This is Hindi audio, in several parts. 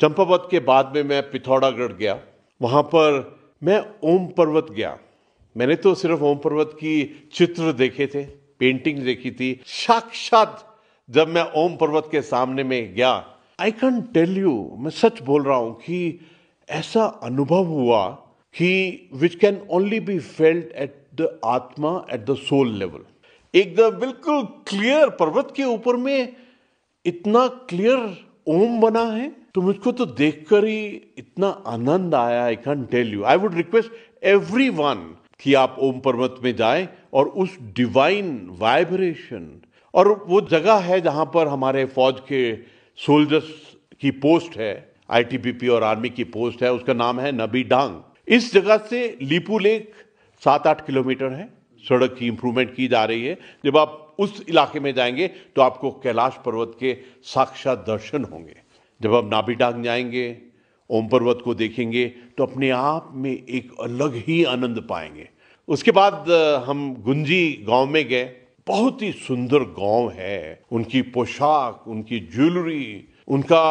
चंपावत के बाद में मैं पिथौरागढ़ गया वहाँ पर मैं ओम पर्वत गया मैंने तो सिर्फ ओम पर्वत की चित्र देखे थे पेंटिंग देखी थी साक्षात जब मैं ओम पर्वत के सामने में गया आई कैन टेल यू मैं सच बोल रहा हूँ कि ऐसा अनुभव हुआ कि which can only be felt at the आत्मा एट द सोल लेवल एकदम बिल्कुल क्लियर पर्वत के ऊपर में इतना क्लियर ओम बना है तो मुझको तो देखकर ही इतना आनंद आया I can tell you I would request everyone कि आप ओम पर्वत में जाए और उस डिवाइन वाइब्रेशन और वो जगह है जहां पर हमारे फौज के सोल्जर्स की पोस्ट है आईटीबीपी और आर्मी की पोस्ट है उसका नाम है नबी डांग इस जगह से लीपू लेक सात आठ किलोमीटर है सड़क की इंप्रूवमेंट की जा रही है जब आप उस इलाके में जाएंगे तो आपको कैलाश पर्वत के साक्षात दर्शन होंगे जब आप नाभी डाक जाएंगे ओम पर्वत को देखेंगे तो अपने आप में एक अलग ही आनंद पाएंगे उसके बाद हम गुंजी गांव में गए बहुत ही सुंदर गांव है उनकी पोशाक उनकी ज्वेलरी उनका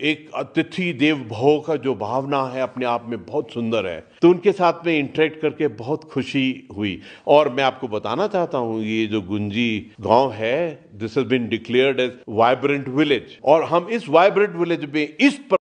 एक अतिथि देव भव का जो भावना है अपने आप में बहुत सुंदर है तो उनके साथ में इंटरेक्ट करके बहुत खुशी हुई और मैं आपको बताना चाहता हूँ ये जो गुंजी गांव है this has been declared as vibrant village और हम इस वाइब्रेंट विलेज में इस पर